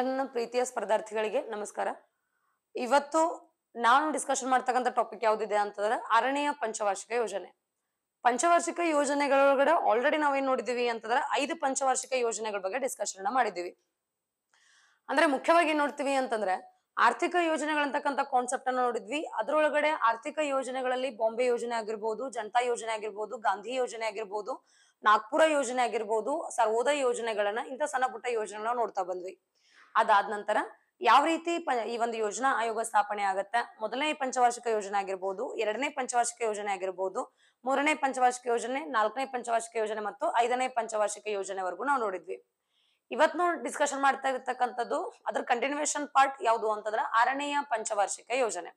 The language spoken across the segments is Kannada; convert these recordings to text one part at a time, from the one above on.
ಎಲ್ಲ ನನ್ನ ಪ್ರೀತಿಯ ಸ್ಪರ್ಧಾರ್ಥಿಗಳಿಗೆ ನಮಸ್ಕಾರ ಇವತ್ತು ನಾನು ಡಿಸ್ಕಷನ್ ಮಾಡ್ತಕ್ಕಂಥ ಟಾಪಿಕ್ ಯಾವ್ದಿದೆ ಅಂತಂದ್ರೆ ಅರಣ್ಯ ಪಂಚವಾರ್ಷಿಕ ಯೋಜನೆ ಪಂಚವಾರ್ಷಿಕ ಯೋಜನೆಗಳೊಳಗಡೆ ಆಲ್ರೆಡಿ ನಾವೇನ್ ನೋಡಿದೀವಿ ಅಂತಂದ್ರೆ ಐದು ಪಂಚವಾರ್ಷಿಕ ಯೋಜನೆಗಳ ಬಗ್ಗೆ ಡಿಸ್ಕಶನ್ ಮಾಡಿದ್ದೀವಿ ಅಂದ್ರೆ ಮುಖ್ಯವಾಗಿ ಏನ್ ನೋಡ್ತೀವಿ ಅಂತಂದ್ರೆ ಆರ್ಥಿಕ ಯೋಜನೆಗಳಂತಕ್ಕಂಥ ಕಾನ್ಸೆಪ್ಟ್ ಅನ್ನ ನೋಡಿದ್ವಿ ಅದರೊಳಗಡೆ ಆರ್ಥಿಕ ಯೋಜನೆಗಳಲ್ಲಿ ಬಾಂಬೆ ಯೋಜನೆ ಆಗಿರ್ಬೋದು ಜನತಾ ಯೋಜನೆ ಆಗಿರ್ಬೋದು ಗಾಂಧಿ ಯೋಜನೆ ಆಗಿರ್ಬೋದು ನಾಗ್ಪುರ ಯೋಜನೆ ಆಗಿರ್ಬೋದು ಸರ್ವೋದಯ ಯೋಜನೆಗಳನ್ನ ಇಂಥ ಸಣ್ಣ ಪುಟ್ಟ ಯೋಜನೆಗಳನ್ನ ನೋಡ್ತಾ ಬಂದ್ವಿ ಅದಾದ ನಂತರ ಯಾವ ರೀತಿ ಈ ಒಂದು ಯೋಜನಾ ಆಯೋಗ ಸ್ಥಾಪನೆ ಆಗತ್ತೆ ಮೊದಲನೇ ಪಂಚವಾರ್ಷಿಕ ಯೋಜನೆ ಆಗಿರ್ಬೋದು ಎರಡನೇ ಪಂಚವಾರ್ಷಿಕ ಯೋಜನೆ ಆಗಿರ್ಬೋದು ಮೂರನೇ ಪಂಚವಾರ್ಷಿಕ ಯೋಜನೆ ನಾಲ್ಕನೇ ಪಂಚವಾರ್ಷಿಕ ಯೋಜನೆ ಮತ್ತು ಐದನೇ ಪಂಚವಾರ್ಷಿಕ ಯೋಜನೆವರೆಗೂ ನಾವು ನೋಡಿದ್ವಿ ಇವತ್ ನಾವು ಡಿಸ್ಕಷನ್ ಮಾಡ್ತಾ ಇರ್ತಕ್ಕಂಥದ್ದು ಅದ್ರ ಕಂಟಿನ್ಯೂಯೇಷನ್ ಪಾರ್ಟ್ ಯಾವುದು ಅಂತಂದ್ರ ಆರನೆಯ ಪಂಚವಾರ್ಷಿಕ ಯೋಜನೆ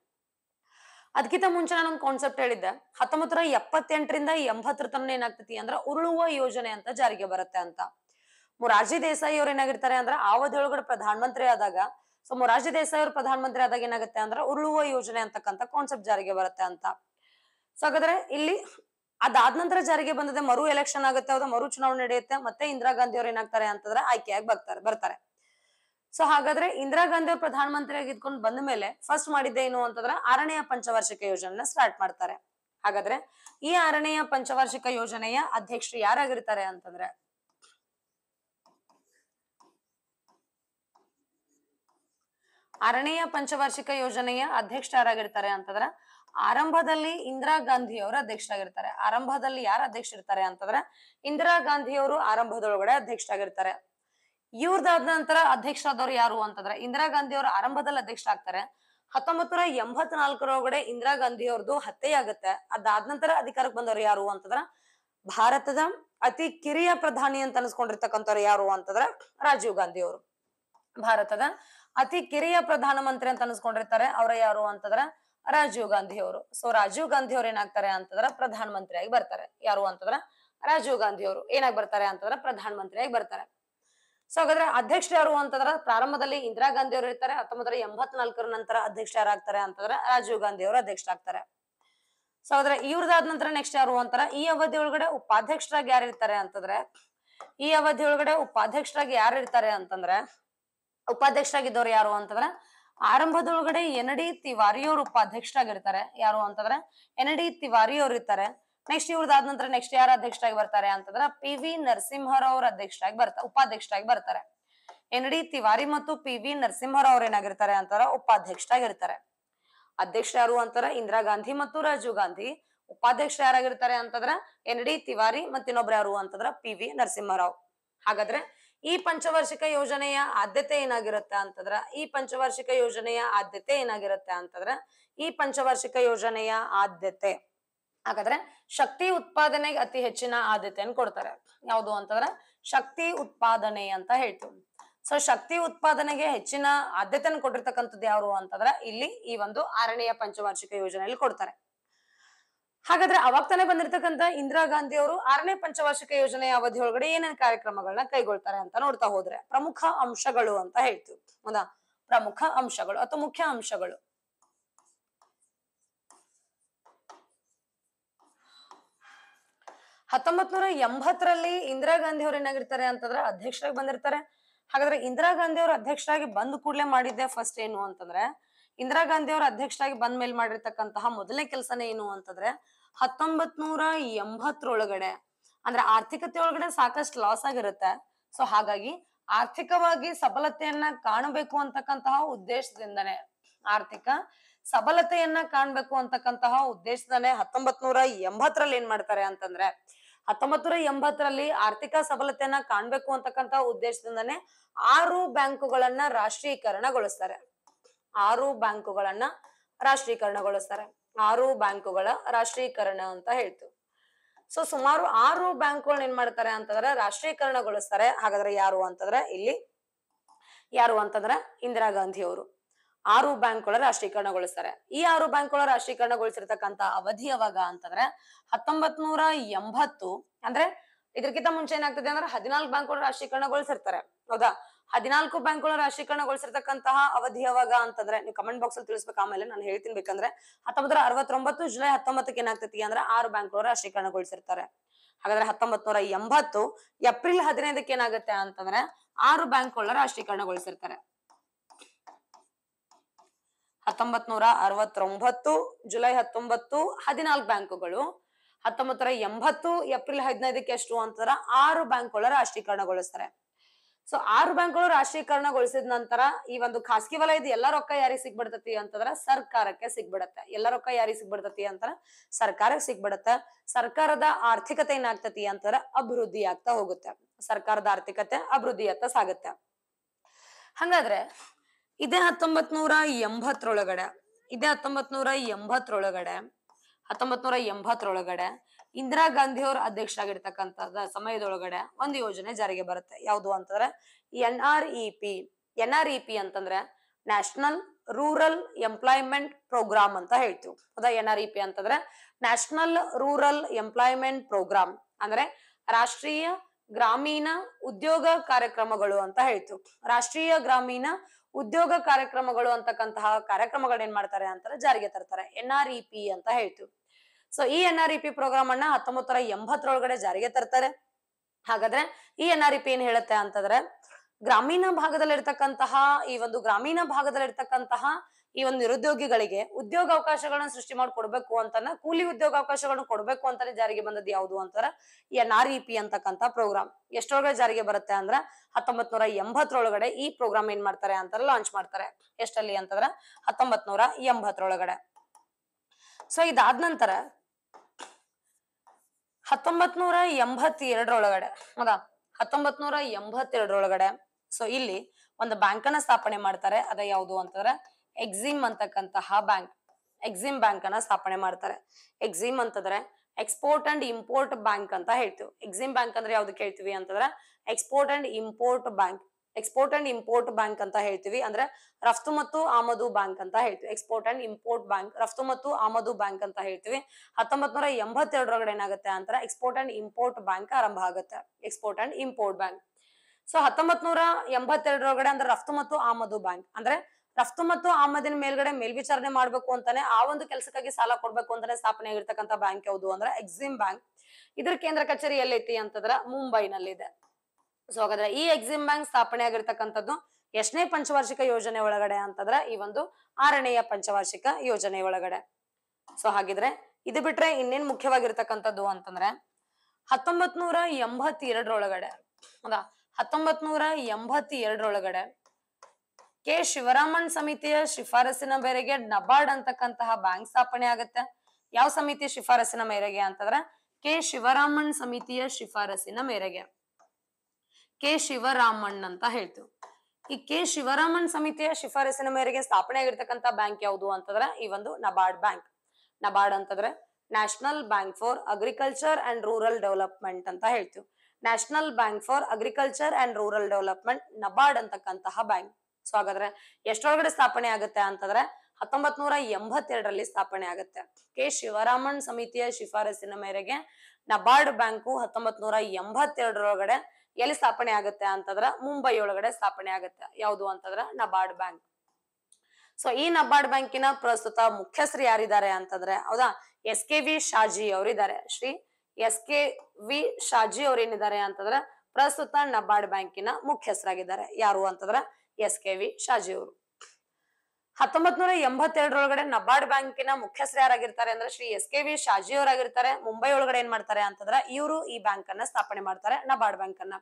ಅದಕ್ಕಿಂತ ಮುಂಚೆ ನಾನು ಒಂದು ಕಾನ್ಸೆಪ್ಟ್ ಹೇಳಿದ್ದೆ ಹತ್ತೊಂಬತ್ತರ ಎಪ್ಪತ್ತೆಂಟರಿಂದ ಎಂಬತ್ತರ ತನ ಏನಾಗ್ತತಿ ಅಂದ್ರ ಉರುಳುವ ಯೋಜನೆ ಅಂತ ಜಾರಿಗೆ ಬರುತ್ತೆ ಅಂತ ಮೊರಾರ್ಜಿ ದೇಸಾಯಿ ಅವ್ರು ಏನಾಗಿರ್ತಾರೆ ಅಂದ್ರೆ ಅವಧಿಯೊಳಗಡೆ ಪ್ರಧಾನಮಂತ್ರಿ ಪ್ರಧಾನ ಆದಾಗ ಸೊ ಮೊರಾರ್ಜಿ ದೇಸಾಯಿ ಅವರು ಪ್ರಧಾನಮಂತ್ರಿ ಆದಾಗ ಏನಾಗುತ್ತೆ ಅಂದ್ರೆ ಉರುಳುವ ಯೋಜನೆ ಅಂತಕ್ಕಂಥ ಕಾನ್ಸೆಪ್ಟ್ ಜಾರಿಗೆ ಬರುತ್ತೆ ಅಂತ ಸೊ ಹಾಗಾದ್ರೆ ಇಲ್ಲಿ ಅದಾದ ನಂತರ ಜಾರಿಗೆ ಬಂದದೆ ಮರು ಎಲೆಕ್ಷನ್ ಆಗುತ್ತೆ ಹೌದಾ ಮರು ಚುನಾವಣೆ ನಡೆಯುತ್ತೆ ಮತ್ತೆ ಇಂದಿರಾ ಗಾಂಧಿ ಅವ್ರು ಏನಾಗ್ತಾರೆ ಅಂತಂದ್ರೆ ಆಯ್ಕೆಯಾಗಿ ಬರ್ತಾರೆ ಬರ್ತಾರೆ ಸೊ ಹಾಗಾದ್ರೆ ಇಂದಿರಾ ಗಾಂಧಿ ಅವ್ರು ಪ್ರಧಾನ ಮಂತ್ರಿ ಇದ್ಕೊಂಡು ಬಂದ ಮೇಲೆ ಫಸ್ಟ್ ಮಾಡಿದ್ದೆ ಏನು ಅಂತಂದ್ರೆ ಆರನೆಯ ಪಂಚವಾರ್ಷಿಕ ಯೋಜನೆನ ಸ್ಟಾರ್ಟ್ ಮಾಡ್ತಾರೆ ಹಾಗಾದ್ರೆ ಈ ಆರನೆಯ ಪಂಚವಾರ್ಷಿಕ ಯೋಜನೆಯ ಅಧ್ಯಕ್ಷರು ಯಾರಾಗಿರ್ತಾರೆ ಅಂತಂದ್ರೆ ಆರನೆಯ ಪಂಚವಾರ್ಷಿಕ ಯೋಜನೆಯ ಅಧ್ಯಕ್ಷರಾಗಿರ್ತಾರೆ ಅಂತಂದ್ರೆ ಆರಂಭದಲ್ಲಿ ಇಂದಿರಾ ಗಾಂಧಿ ಅವರು ಅಧ್ಯಕ್ಷರಾಗಿರ್ತಾರೆ ಆರಂಭದಲ್ಲಿ ಯಾರು ಇರ್ತಾರೆ ಅಂತಂದ್ರೆ ಇಂದಿರಾ ಗಾಂಧಿ ಅವರು ಆರಂಭದೊಳಗಡೆ ಅಧ್ಯಕ್ಷರಾಗಿರ್ತಾರೆ ಇವ್ರದಾದ ನಂತರ ಅಧ್ಯಕ್ಷರಾದವ್ರು ಯಾರು ಅಂತಂದ್ರೆ ಇಂದಿರಾ ಗಾಂಧಿ ಅವರು ಆರಂಭದಲ್ಲಿ ಅಧ್ಯಕ್ಷರಾಗ್ತಾರೆ ಹತ್ತೊಂಬತ್ ನೂರ ನಾಲ್ಕರೊಳಗಡೆ ಇಂದಿರಾ ಗಾಂಧಿ ಅವ್ರದ್ದು ಆಗುತ್ತೆ ಅದಾದ ನಂತರ ಅಧಿಕಾರಕ್ಕೆ ಬಂದವರು ಯಾರು ಅಂತಂದ್ರ ಭಾರತದ ಅತಿ ಕಿರಿಯ ಪ್ರಧಾನಿ ಅಂತ ಅನ್ಸ್ಕೊಂಡಿರ್ತಕ್ಕಂಥವ್ರು ಯಾರು ಅಂತಂದ್ರ ರಾಜೀವ್ ಗಾಂಧಿ ಅವರು ಭಾರತದ ಅತಿ ಕಿರಿಯ ಪ್ರಧಾನ ಮಂತ್ರಿ ಅಂತ ಅನ್ಸ್ಕೊಂಡಿರ್ತಾರೆ ಅವ್ರ ಯಾರು ಅಂತಂದ್ರ ರಾಜೀವ್ ಗಾಂಧಿ ಅವರು ಸೊ ರಾಜೀವ್ ಗಾಂಧಿ ಅವ್ರು ಏನಾಗ್ತಾರೆ ಅಂತಂದ್ರ ಪ್ರಧಾನ ಮಂತ್ರಿಯಾಗಿ ಬರ್ತಾರೆ ಯಾರು ಅಂತಂದ್ರ ರಾಜೀವ್ ಗಾಂಧಿ ಅವರು ಏನಾಗ್ ಬರ್ತಾರೆ ಅಂತಂದ್ರೆ ಪ್ರಧಾನ ಮಂತ್ರಿಯಾಗಿ ಬರ್ತಾರೆ ಸೊ ಹಾಗಾದ್ರೆ ಅಧ್ಯಕ್ಷರು ಯಾರು ಅಂತಂದ್ರ ಪ್ರಾರಂಭದಲ್ಲಿ ಇಂದಿರಾ ಗಾಂಧಿ ಅವರು ಇರ್ತಾರೆ ಹತ್ತೊಂಬತ್ತರ ಎಂಬತ್ನಾಲ್ಕರ ನಂತರ ಅಧ್ಯಕ್ಷ ಯಾರಾಗ್ತಾರೆ ಅಂತಂದ್ರೆ ರಾಜೀವ್ ಗಾಂಧಿ ಅವರು ಅಧ್ಯಕ್ಷರಾಗ್ತಾರೆ ಸೊ ಹಾಗಾದ್ರೆ ಇವ್ರದಾದ ನಂತರ ನೆಕ್ಸ್ಟ್ ಯಾರು ಅಂತಾರ ಈ ಅವಧಿ ಒಳಗಡೆ ಉಪಾಧ್ಯಕ್ಷರಾಗಿ ಯಾರು ಇರ್ತಾರೆ ಅಂತಂದ್ರೆ ಈ ಅವಧಿ ಒಳಗಡೆ ಉಪಾಧ್ಯಕ್ಷರಾಗಿ ಯಾರು ಇರ್ತಾರೆ ಅಂತಂದ್ರೆ ಉಪಾಧ್ಯಕ್ಷರಾಗಿದ್ದವ್ರು ಯಾರು ಅಂತಂದ್ರೆ ಆರಂಭದೊಳಗಡೆ ಎನ್ ಡಿ ತಿವಾರಿ ಅವರು ಉಪಾಧ್ಯಕ್ಷರಾಗಿರ್ತಾರೆ ಯಾರು ಅಂತಂದ್ರೆ ಎನ್ ಡಿ ತಿವಾರಿ ಅವ್ರು ಇರ್ತಾರೆ ನೆಕ್ಸ್ಟ್ ಇವ್ರದಾದ ನಂತರ ನೆಕ್ಸ್ಟ್ ಯಾರು ಅಧ್ಯಕ್ಷರಾಗಿ ಬರ್ತಾರೆ ಅಂತಂದ್ರೆ ಪಿ ವಿ ಅವರು ಅಧ್ಯಕ್ಷರಾಗಿ ಬರ್ತಾರೆ ಉಪಾಧ್ಯಕ್ಷರಾಗಿ ಬರ್ತಾರೆ ಎನ್ ಡಿ ತಿವಾರಿ ಮತ್ತು ಪಿ ವಿ ನರಸಿಂಹರಾವ್ ಅವ್ರು ಏನಾಗಿರ್ತಾರೆ ಅಂತಾರ ಉಪಾಧ್ಯಕ್ಷರಾಗಿರ್ತಾರೆ ಅಧ್ಯಕ್ಷ ಯಾರು ಅಂತಾರ ಇಂದಿರಾ ಗಾಂಧಿ ಮತ್ತು ರಾಜೀವ್ ಗಾಂಧಿ ಉಪಾಧ್ಯಕ್ಷ ಯಾರಾಗಿರ್ತಾರೆ ಅಂತಂದ್ರ ಎನ್ ಡಿ ತಿವಾರಿ ಮತ್ತಿನ್ನೊಬ್ರು ಯಾರು ಅಂತಂದ್ರ ಪಿ ವಿ ನರಸಿಂಹರಾವ್ ಹಾಗಾದ್ರೆ ಈ ಪಂಚವಾರ್ಷಿಕ ಯೋಜನೆಯ ಆದ್ಯತೆ ಏನಾಗಿರುತ್ತೆ ಅಂತಂದ್ರ ಈ ಪಂಚವಾರ್ಷಿಕ ಯೋಜನೆಯ ಆದ್ಯತೆ ಏನಾಗಿರುತ್ತೆ ಅಂತಂದ್ರ ಈ ಪಂಚವಾರ್ಷಿಕ ಯೋಜನೆಯ ಆದ್ಯತೆ ಹಾಗಾದ್ರೆ ಶಕ್ತಿ ಉತ್ಪಾದನೆಗೆ ಅತಿ ಹೆಚ್ಚಿನ ಆದ್ಯತೆಯನ್ನು ಕೊಡ್ತಾರೆ ಯಾವುದು ಅಂತಂದ್ರ ಶಕ್ತಿ ಉತ್ಪಾದನೆ ಅಂತ ಹೇಳ್ತೀವಿ ಸೊ ಶಕ್ತಿ ಉತ್ಪಾದನೆಗೆ ಹೆಚ್ಚಿನ ಆದ್ಯತೆಯನ್ನು ಕೊಟ್ಟಿರ್ತಕ್ಕಂಥದ್ದು ಯಾರು ಅಂತಂದ್ರ ಇಲ್ಲಿ ಈ ಒಂದು ಆರನೆಯ ಪಂಚವಾರ್ಷಿಕ ಯೋಜನೆಯಲ್ಲಿ ಕೊಡ್ತಾರೆ ಹಾಗಾದ್ರೆ ಅವಾಗ ತಾನೇ ಬಂದಿರತಕ್ಕಂತ ಇಂದಿರಾ ಗಾಂಧಿ ಅವರು ಆರನೇ ಪಂಚವಾರ್ಷಿಕ ಯೋಜನೆಯ ಅವಧಿಯೊಳಗಡೆ ಏನೇನು ಕಾರ್ಯಕ್ರಮಗಳನ್ನ ಕೈಗೊಳ್ತಾರೆ ಅಂತ ನೋಡ್ತಾ ಹೋದ್ರೆ ಪ್ರಮುಖ ಅಂಶಗಳು ಅಂತ ಹೇಳ್ತೀವಿ ಹೌದಾ ಪ್ರಮುಖ ಅಂಶಗಳು ಅಥವಾ ಮುಖ್ಯ ಅಂಶಗಳು ಹತ್ತೊಂಬತ್ ನೂರ ಎಂಬತ್ತರಲ್ಲಿ ಇಂದಿರಾ ಗಾಂಧಿ ಅವ್ರು ಏನಾಗಿರ್ತಾರೆ ಅಂತಂದ್ರೆ ಅಧ್ಯಕ್ಷರಾಗಿ ಬಂದಿರ್ತಾರೆ ಹಾಗಾದ್ರೆ ಇಂದಿರಾ ಗಾಂಧಿ ಅವರು ಅಧ್ಯಕ್ಷರಾಗಿ ಬಂದ್ ಕೂಡಲೇ ಮಾಡಿದ್ದೆ ಫಸ್ಟ್ ಏನು ಅಂತಂದ್ರೆ ಇಂದಿರಾ ಗಾಂಧಿ ಅವರು ಅಧ್ಯಕ್ಷರಾಗಿ ಬಂದ ಮೇಲೆ ಮಾಡಿರ್ತಕ್ಕಂತಹ ಮೊದಲನೇ ಕೆಲಸನೇ ಏನು ಅಂತಂದ್ರೆ ಹತ್ತೊಂಬತ್ ನೂರ ಎಂಬತ್ತರೊಳಗಡೆ ಅಂದ್ರೆ ಆರ್ಥಿಕತೆ ಒಳಗಡೆ ಸಾಕಷ್ಟು ಲಾಸ್ ಆಗಿರುತ್ತೆ ಸೊ ಹಾಗಾಗಿ ಆರ್ಥಿಕವಾಗಿ ಸಬಲತೆಯನ್ನ ಕಾಣಬೇಕು ಅಂತಕ್ಕಂತಹ ಉದ್ದೇಶದಿಂದನೇ ಆರ್ಥಿಕ ಸಬಲತೆಯನ್ನ ಕಾಣ್ಬೇಕು ಅಂತಕ್ಕಂತಹ ಉದ್ದೇಶದನೇ ಹತ್ತೊಂಬತ್ ನೂರ ಎಂಬತ್ತರಲ್ಲಿ ಏನ್ ಮಾಡ್ತಾರೆ ಅಂತಂದ್ರೆ ಹತ್ತೊಂಬತ್ ನೂರ ಎಂಬತ್ತರಲ್ಲಿ ಆರ್ಥಿಕ ಸಬಲತೆಯನ್ನ ಕಾಣ್ಬೇಕು ಅಂತಕ್ಕಂತಹ ಉದ್ದೇಶದಿಂದನೇ ಆರು ಬ್ಯಾಂಕುಗಳನ್ನ ರಾಷ್ಟ್ರೀಕರಣಗೊಳಿಸ್ತಾರೆ ಆರು ಬ್ಯಾಂಕುಗಳನ್ನ ರಾಷ್ಟ್ರೀಕರಣಗೊಳಿಸ್ತಾರೆ ಆರು ಬ್ಯಾಂಕುಗಳ ರಾಷ್ಟ್ರೀಕರಣ ಅಂತ ಹೇಳ್ತು ಸೊ ಸುಮಾರು ಆರು ಬ್ಯಾಂಕ್ಗಳನ್ನ ಏನ್ ಮಾಡ್ತಾರೆ ಅಂತಂದ್ರೆ ರಾಷ್ಟ್ರೀಕರಣಗೊಳಿಸ್ತಾರೆ ಹಾಗಾದ್ರೆ ಯಾರು ಅಂತಂದ್ರೆ ಇಲ್ಲಿ ಯಾರು ಅಂತಂದ್ರೆ ಇಂದಿರಾ ಗಾಂಧಿ ಅವರು ಆರು ಬ್ಯಾಂಕ್ಗಳ ರಾಷ್ಟ್ರೀಕರಣಗೊಳಿಸ್ತಾರೆ ಈ ಆರು ಬ್ಯಾಂಕ್ಗಳ ರಾಷ್ಟ್ರೀಕರಣಗೊಳಿಸಿರ್ತಕ್ಕಂತ ಅವಧಿ ಯಾವಾಗ ಅಂತಂದ್ರೆ ಹತ್ತೊಂಬತ್ ನೂರ ಎಂಬತ್ತು ಅಂದ್ರೆ ಇದಕ್ಕಿಂತ ಮುಂಚೆ ಏನಾಗ್ತದೆ ಅಂದ್ರೆ ಹದಿನಾಲ್ಕು ಬ್ಯಾಂಕ್ಗಳು ರಾಷ್ಟ್ರೀಕರಣಗೊಳಿಸಿರ್ತಾರೆ ಹೌದಾ ಹದಿನಾಲ್ಕು ಬ್ಯಾಂಕ್ಗಳ ರಾಷ್ಟ್ರೀಕರಣಗೊಳಿಸಿರ್ತಕ್ಕಂತಹ ಅವಧಿ ಯಾವಾಗ ಅಂತಂದ್ರೆ ನೀವು ಕಮೆಂಟ್ ಬಾಕ್ಸ್ ಅಲ್ಲಿ ತಿಳಿಸ್ಬೇಕು ಆಮೇಲೆ ನಾನು ಹೇಳ್ತೀನಿ ಬೇಕಂದ್ರೆ ಹತ್ತೊಂಬತ್ತರ ಅರವತ್ತೊಂಬತ್ತು ಜುಲೈ ಹತ್ತೊಂಬತ್ತಕ್ಕೆ ಏನಾಗ್ತೈತಿ ಅಂದ್ರೆ ಆರು ಬ್ಯಾಂಕ್ಗಳು ರಾಷ್ಟ್ರೀಕರಣಗೊಳಿಸಿರ್ತಾರೆ ಹಾಗಾದ್ರೆ ಹತ್ತೊಂಬತ್ ನೂರ ಎಂಬತ್ತು ಏಪ್ರಿಲ್ ಹದಿನೈದಕ್ಕೆ ಏನಾಗುತ್ತೆ ಅಂತಂದ್ರೆ ಆರು ಬ್ಯಾಂಕ್ಗಳ ರಾಷ್ಟ್ರೀಕರಣಗೊಳಿಸಿರ್ತಾರೆ ಹತ್ತೊಂಬತ್ ನೂರ ಅರವತ್ತೊಂಬತ್ತು ಜುಲೈ ಹತ್ತೊಂಬತ್ತು ಹದಿನಾಲ್ಕು ಬ್ಯಾಂಕುಗಳು ಹತ್ತೊಂಬತ್ತರ ಎಂಬತ್ತು ಏಪ್ರಿಲ್ ಹದಿನೈದಕ್ಕೆ ಎಷ್ಟು ಅಂತಂದ್ರೆ ಆರು ಬ್ಯಾಂಕ್ಗಳ ರಾಷ್ಟ್ರೀಕರಣಗೊಳಿಸ್ತಾರೆ ಸೊ ಆರು ಬ್ಯಾಂಕ್ಗಳು ರಾಷ್ಟ್ರೀಕರಣಗೊಳಿಸಿದ ನಂತರ ಈ ಒಂದು ಖಾಸಗಿ ವಲಯದ ಎಲ್ಲ ರೊಕ್ಕ ಯಾರಿಗೆ ಸಿಗ್ಬಿಡ್ತತಿ ಅಂತಂದ್ರ ಸರ್ಕಾರಕ್ಕೆ ಸಿಗ್ಬಿಡತ್ತೆ ಎಲ್ಲ ರೊಕ್ಕ ಯಾರಿಗೆ ಸಿಗ್ಬಿಡ್ತತಿ ಅಂತ ಸರ್ಕಾರಕ್ಕೆ ಸಿಗ್ಬಿಡತ್ತೆ ಸರ್ಕಾರದ ಆರ್ಥಿಕತೆ ಏನಾಗ್ತತಿ ಅಂತಂದ್ರ ಅಭಿವೃದ್ಧಿ ಆಗ್ತಾ ಹೋಗುತ್ತೆ ಸರ್ಕಾರದ ಆರ್ಥಿಕತೆ ಅಭಿವೃದ್ಧಿ ಆಗ್ತಾ ಸಾಗುತ್ತೆ ಹಂಗಾದ್ರೆ ಇದೇ ಹತ್ತೊಂಬತ್ ನೂರ ಎಂಬತ್ತರೊಳಗಡೆ ಇದೇ ಹತ್ತೊಂಬತ್ ನೂರ ಎಂಬತ್ತರೊಳಗಡೆ ಹತ್ತೊಂಬತ್ ನೂರ ಎಂಬತ್ತರೊಳಗಡೆ ಇಂದಿರಾ ಗಾಂಧಿ ಅಧ್ಯಕ್ಷ ಆಗಿರ್ತಕ್ಕಂತ ಸಮಯದೊಳಗಡೆ ಒಂದು ಯೋಜನೆ ಜಾರಿಗೆ ಬರುತ್ತೆ ಯಾವುದು ಅಂತಂದ್ರೆ N R E P N R E P ಅಂತಂದ್ರೆ ನ್ಯಾಷನಲ್ ರೂರಲ್ ಎಂಪ್ಲಾಯ್ಮೆಂಟ್ ಪ್ರೋಗ್ರಾಮ್ ಅಂತ ಹೇಳ್ತೀವಿ ಅದ ಎನ್ ಆರ್ ಇ ಪಿ ಅಂತಂದ್ರೆ ನ್ಯಾಷನಲ್ ರೂರಲ್ ಎಂಪ್ಲಾಯ್ಮೆಂಟ್ ಪ್ರೋಗ್ರಾಮ್ ಅಂದ್ರೆ ರಾಷ್ಟ್ರೀಯ ಗ್ರಾಮೀಣ ಉದ್ಯೋಗ ಕಾರ್ಯಕ್ರಮಗಳು ಅಂತ ಹೇಳ್ತೀವಿ ರಾಷ್ಟ್ರೀಯ ಗ್ರಾಮೀಣ ಉದ್ಯೋಗ ಕಾರ್ಯಕ್ರಮಗಳು ಅಂತಕ್ಕಂತಹ ಕಾರ್ಯಕ್ರಮಗಳು ಏನ್ ಮಾಡ್ತಾರೆ ಅಂತಾರೆ ಜಾರಿಗೆ ತರ್ತಾರೆ ಎನ್ ಆರ್ ಇ ಪಿ ಅಂತ ಹೇಳ್ತೀವಿ ಸೊ ಈ N R E P programme ಅನ್ನ ಹತ್ತೊಂಬತ್ತರ ಎಂಬತ್ತರೊಳಗಡೆ ಜಾರಿಗೆ ತರ್ತಾರೆ ಹಾಗಾದ್ರೆ ಈ ಎನ್ ಆರ್ ಇ ಪಿ ಏನ್ ಹೇಳುತ್ತೆ ಅಂತಂದ್ರೆ ಗ್ರಾಮೀಣ ಭಾಗದಲ್ಲಿರ್ತಕ್ಕಂತಹ ಈ ಒಂದು ಗ್ರಾಮೀಣ ಭಾಗದಲ್ಲಿರ್ತಕ್ಕಂತಹ ಈ ಒಂದು ನಿರುದ್ಯೋಗಿಗಳಿಗೆ ಉದ್ಯೋಗ ಅವಕಾಶಗಳನ್ನ ಸೃಷ್ಟಿ ಮಾಡಿ ಕೊಡ್ಬೇಕು ಕೂಲಿ ಉದ್ಯೋಗ ಅವಕಾಶಗಳನ್ನು ಕೊಡ್ಬೇಕು ಅಂತಾನೆ ಜಾರಿಗೆ ಬಂದದ್ದು ಯಾವುದು ಅಂತಾರೆ ಎನ್ ಆರ್ ಇ ಪಿ ಅಂತಕ್ಕಂತ ಪ್ರೋಗ್ರಾಮ್ ಎಷ್ಟೊಳಗಡೆ ಜಾರಿಗೆ ಬರುತ್ತೆ ಅಂದ್ರೆ ಹತ್ತೊಂಬತ್ ನೂರ ಎಂಬತ್ತರೊಳಗಡೆ ಈ ಪ್ರೋಗ್ರಾಮ್ ಏನ್ ಮಾಡ್ತಾರೆ ಅಂತಾರೆ ಲಾಂಚ್ ಮಾಡ್ತಾರೆ ಎಷ್ಟಲ್ಲಿ ಅಂತಂದ್ರೆ ಹತ್ತೊಂಬತ್ ನೂರ ಎಂಬತ್ತರೊಳಗಡೆ ಸೊ ಇದಾದ ನಂತರ ಹತ್ತೊಂಬತ್ ನೂರ ಎರಡರೊಳಗಡೆ ಹೌದಾ ಹತ್ತೊಂಬತ್ ನೂರ ಎಂಬತ್ತೆರಡರೊಳಗಡೆ ಸೊ ಇಲ್ಲಿ ಒಂದು ಬ್ಯಾಂಕ್ ಅನ್ನ ಸ್ಥಾಪನೆ ಮಾಡ್ತಾರೆ ಅದ ಯಾವುದು ಅಂತಂದ್ರೆ ಎಕ್ಸಿಮ್ ಅಂತಕ್ಕಂತಹ ಬ್ಯಾಂಕ್ ಎಕ್ಸಿಮ್ ಬ್ಯಾಂಕ್ ಅನ್ನ ಸ್ಥಾಪನೆ ಮಾಡ್ತಾರೆ ಎಕ್ಸಿಮ್ ಅಂತಂದ್ರೆ ಎಕ್ಸ್ಪೋರ್ಟ್ ಅಂಡ್ ಇಂಪೋರ್ಟ್ ಬ್ಯಾಂಕ್ ಅಂತ ಹೇಳ್ತೀವಿ ಎಕ್ಸಿಮ್ ಬ್ಯಾಂಕ್ ಅಂದ್ರೆ ಯಾವ್ದು ಕೇಳ್ತೀವಿ ಅಂತಂದ್ರೆ export and import bank export and import bank ಅಂತ ಹೇಳ್ತೀವಿ ಅಂದ್ರೆ ರಫ್ತು ಮತ್ತು ಆಮದು ಬ್ಯಾಂಕ್ ಅಂತ ಹೇಳ್ತೀವಿ ಎಕ್ಸ್ಪೋರ್ಟ್ ಅಂಡ್ ಇಂಪೋರ್ಟ್ ಬ್ಯಾಂಕ್ ರಫ್ತು ಮತ್ತು ಆಮದು ಬ್ಯಾಂಕ್ ಅಂತ ಹೇಳ್ತೀವಿ ಹತ್ತೊಂಬತ್ ನೂರ ಎಂಬತ್ತೆರಡರೊಳಗಡೆ ಏನಾಗುತ್ತೆ ಅಂತಾರೆ ಎಕ್ಸ್ಪೋರ್ಟ್ ಅಂಡ್ ಇಂಪೋರ್ಟ್ ಬ್ಯಾಂಕ್ ಆರಂಭ ಆಗುತ್ತೆ export and import bank so ಹತ್ತೊಂಬತ್ ನೂರ ಎಂಬತ್ತೆರಡರೊಳಗಡೆ ಅಂದ್ರೆ ರಫ್ತು ಮತ್ತು ಆಮದು ಬ್ಯಾಂಕ್ ಅಂದ್ರೆ ರಫ್ತು ಮತ್ತು ಆಮದಿನ ಮೇಲ್ಗಡೆ ಮೇಲ್ವಿಚಾರಣೆ ಮಾಡ್ಬೇಕು ಅಂತಾನೆ ಆ ಒಂದು ಕೆಲಸಕ್ಕಾಗಿ ಸಾಲ ಕೊಡ್ಬೇಕು ಅಂತಾನೆ ಸ್ಥಾಪನೆ ಆಗಿರ್ತಕ್ಕಂಥ ಬ್ಯಾಂಕ್ ಯಾವುದು ಅಂದ್ರೆ ಎಕ್ಸಿಮ್ ಬ್ಯಾಂಕ್ ಇದ್ರ ಕೇಂದ್ರ ಕಚೇರಿ ಎಲ್ಲೈತಿ ಮುಂಬೈನಲ್ಲಿ ಮುಂಬೈನಲ್ಲಿದೆ ಸೊ ಹಾಗಾದ್ರೆ ಈ ಎಕ್ಸಿಮ್ ಬ್ಯಾಂಕ್ ಸ್ಥಾಪನೆ ಆಗಿರ್ತಕ್ಕಂಥದ್ದು ಎಷ್ಟನೇ ಪಂಚವಾರ್ಷಿಕ ಯೋಜನೆ ಒಳಗಡೆ ಅಂತಂದ್ರೆ ಈ ಒಂದು ಆರನೆಯ ಪಂಚವಾರ್ಷಿಕ ಯೋಜನೆ ಒಳಗಡೆ ಸೊ ಹಾಗಿದ್ರೆ ಇದು ಬಿಟ್ರೆ ಇನ್ನೇನ್ ಮುಖ್ಯವಾಗಿರ್ತಕ್ಕಂಥದ್ದು ಅಂತಂದ್ರೆ ಹತ್ತೊಂಬತ್ ನೂರ ಎಂಬತ್ತೆರಡರೊಳಗಡೆ ಹೌದಾ ಹತ್ತೊಂಬತ್ ನೂರ ಎರಡರೊಳಗಡೆ ಕೆ ಶಿವರಾಮನ್ ಸಮಿತಿಯ ಶಿಫಾರಸಿನ ಮೇರೆಗೆ ನಬಾರ್ಡ್ ಅಂತಕ್ಕಂತಹ ಬ್ಯಾಂಕ್ ಸ್ಥಾಪನೆ ಆಗುತ್ತೆ ಯಾವ ಸಮಿತಿಯ ಶಿಫಾರಸಿನ ಮೇರೆಗೆ ಅಂತಂದ್ರೆ ಕೆ ಶಿವರಾಮನ್ ಸಮಿತಿಯ ಶಿಫಾರಸಿನ ಮೇರೆಗೆ ಕೆ ಶಿವರಾಮನ್ ಅಂತ ಹೇಳ್ತೀವಿ ಈ ಕೆ ಶಿವರಾಮನ್ ಸಮಿತಿಯ ಶಿಫಾರಸಿನ ಮೇರೆಗೆ ಸ್ಥಾಪನೆ ಆಗಿರ್ತಕ್ಕಂಥ ಬ್ಯಾಂಕ್ ಯಾವುದು ಅಂತಂದ್ರೆ ಈ ಒಂದು ನಬಾರ್ಡ್ ಬ್ಯಾಂಕ್ ನಬಾರ್ಡ್ ಅಂತಂದ್ರೆ national bank for agriculture and rural development ಅಂತ ಹೇಳ್ತೀವಿ national bank for agriculture and rural development NABARD ಅಂತಕ್ಕಂತಹ ಬ್ಯಾಂಕ್ ಸೊ ಹಾಗಾದ್ರೆ ಎಷ್ಟೊಳಗಡೆ ಸ್ಥಾಪನೆ ಆಗುತ್ತೆ ಅಂತಂದ್ರೆ ಹತ್ತೊಂಬತ್ ನೂರ ಎಂಬತ್ತೆರಡರಲ್ಲಿ ಸ್ಥಾಪನೆ ಆಗುತ್ತೆ ಕೆ ಶಿವರಾಮನ್ ಸಮಿತಿಯ ಶಿಫಾರಸಿನ ಮೇರೆಗೆ ನಬಾರ್ಡ್ ಬ್ಯಾಂಕು ಹತ್ತೊಂಬತ್ ನೂರ ಎಂಬತ್ತೆರಡರೊಳಗಡೆ ಎಲ್ಲಿ ಸ್ಥಾಪನೆ ಆಗತ್ತೆ ಅಂತಂದ್ರ ಮುಂಬೈ ಒಳಗಡೆ ಸ್ಥಾಪನೆ ಆಗತ್ತೆ ಯಾವುದು ಅಂತಂದ್ರ ನಬಾರ್ಡ್ ಬ್ಯಾಂಕ್ ಸೊ ಈ ನಬಾರ್ಡ್ ಬ್ಯಾಂಕಿನ ಪ್ರಸ್ತುತ ಮುಖ್ಯಸ್ಥರು ಯಾರಿದ್ದಾರೆ ಅಂತಂದ್ರೆ ಹೌದಾ ಎಸ್ ಕೆ ವಿ ಶಾಜಿ ಅವರಿದ್ದಾರೆ Shri S K V Shaji ಏನಿದ್ದಾರೆ ಅಂತಂದ್ರೆ ಪ್ರಸ್ತುತ ನಬಾರ್ಡ್ ಬ್ಯಾಂಕಿನ ಮುಖ್ಯಸ್ಥರಾಗಿದ್ದಾರೆ ಯಾರು ಅಂತಂದ್ರ ಎಸ್ ಕೆ ವಿ ಶಾಜಿ ಅವರು ಹತ್ತೊಂಬತ್ ನೂರ ಎಂಬತ್ತೆರಡರೊಳಗಡೆ ನಬಾರ್ಡ್ ಬ್ಯಾಂಕಿನ ಮುಖ್ಯಸ್ಥರು ಯಾರಾಗಿರ್ತಾರೆ ಅಂದ್ರೆ Shri S K V Shaji ಅವರಾಗಿರ್ತಾರೆ ಮುಂಬೈ ಒಳಗಡೆ ಏನ್ ಮಾಡ್ತಾರೆ ಅಂತಂದ್ರೆ ಇವರು ಈ ಬ್ಯಾಂಕ್ ಅನ್ನ ಸ್ಥಾಪನೆ ಮಾಡ್ತಾರೆ ನಬಾರ್ಡ್ ಬ್ಯಾಂಕ್ ಅನ್ನ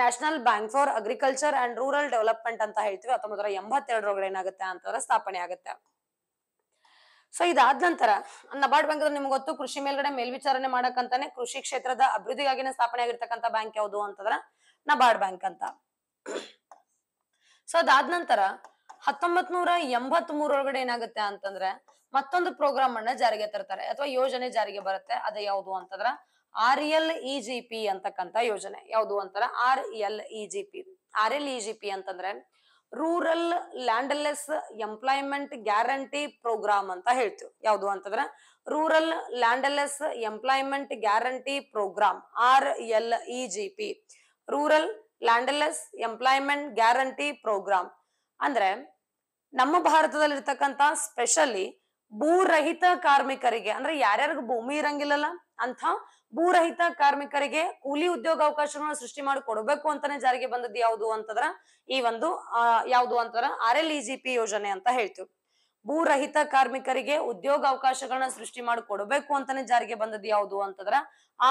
national bank for agriculture and rural development ಅಂತ ಹೇಳ್ತೀವಿ ಹತ್ತೊಂಬತ್ ನೂರ ಎಂಬತ್ತೆರಡರೊಳಗಡೆ ಏನಾಗುತ್ತೆ ಅಂತಂದ್ರೆ ಸ್ಥಾಪನೆ ಆಗುತ್ತೆ ಸೊ ಇದಾದ ನಂತರ ನಬಾರ್ಡ್ ಬ್ಯಾಂಕ್ ನಿಮ್ಗೆ ಗೊತ್ತು ಕೃಷಿ ಮೇಲ್ಗಡೆ ಮೇಲ್ವಿಚಾರಣೆ ಮಾಡಕ್ಕಂತಾನೆ ಕೃಷಿ ಕ್ಷೇತ್ರದ ಅಭಿವೃದ್ಧಿಗಾಗಿನ ಸ್ಥಾಪನೆ ಆಗಿರ್ತಕ್ಕಂಥ ಬ್ಯಾಂಕ್ ಯಾವುದು ಅಂತಂದ್ರ ನಬಾರ್ಡ್ ಬ್ಯಾಂಕ್ ಅಂತ ಸೊ ಅದಾದ ನಂತರ ಹತ್ತೊಂಬತ್ ನೂರ ಎಂಬತ್ ಮೂರೊಳಗಡೆ ಏನಾಗುತ್ತೆ ಅಂತಂದ್ರೆ ಮತ್ತೊಂದು ಪ್ರೋಗ್ರಾಮ್ ಅನ್ನ ಜಾರಿಗೆ ತರ್ತಾರೆ ಅಥವಾ ಯೋಜನೆ ಜಾರಿಗೆ ಬರುತ್ತೆ ಅದ ಯಾವುದು ಅಂತಂದ್ರ R L E G P ಅಂತಕ್ಕಂತ ಯೋಜನೆ ಯಾವುದು ಅಂತಾರ R L E G P R L E G P ಅಂತಂದ್ರೆ rural landless employment guarantee programme ಅಂತ ಹೇಳ್ತೀವಿ ಯಾವುದು ಅಂತಂದ್ರೆ rural landless employment guarantee programme R L E G P rural landless employment guarantee programme ಅಂದ್ರೆ ನಮ್ಮ ಭಾರತದಲ್ಲಿ ಇರ್ತಕ್ಕಂತ ಸ್ಪೆಷಲಿ ಭೂರಹಿತ ಕಾರ್ಮಿಕರಿಗೆ ಅಂದ್ರೆ ಯಾರ್ಯಾರಿಗೂ ಭೂಮಿ ಇರಂಗಿಲ್ಲಲ್ಲ ಅಂತ ಭೂರಹಿತ ಕಾರ್ಮಿಕರಿಗೆ ಕೂಲಿ ಉದ್ಯೋಗ ಅವಕಾಶಗಳನ್ನ ಸೃಷ್ಟಿ ಮಾಡಿ ಕೊಡಬೇಕು ಅಂತಾನೆ ಜಾರಿಗೆ ಬಂದದ್ದು ಯಾವುದು ಅಂತಂದ್ರ ಈ ಒಂದು ಯಾವುದು ಅಂತಾರ R L E e G P ಯೋಜನೆ ಅಂತ ಹೇಳ್ತೀವಿ ಭೂರಹಿತ ಕಾರ್ಮಿಕರಿಗೆ ಉದ್ಯೋಗ ಅವಕಾಶಗಳನ್ನ ಸೃಷ್ಟಿ ಮಾಡಿ ಕೊಡಬೇಕು ಅಂತಾನೆ ಜಾರಿಗೆ ಬಂದದ್ದು ಯಾವುದು ಅಂತಂದ್ರ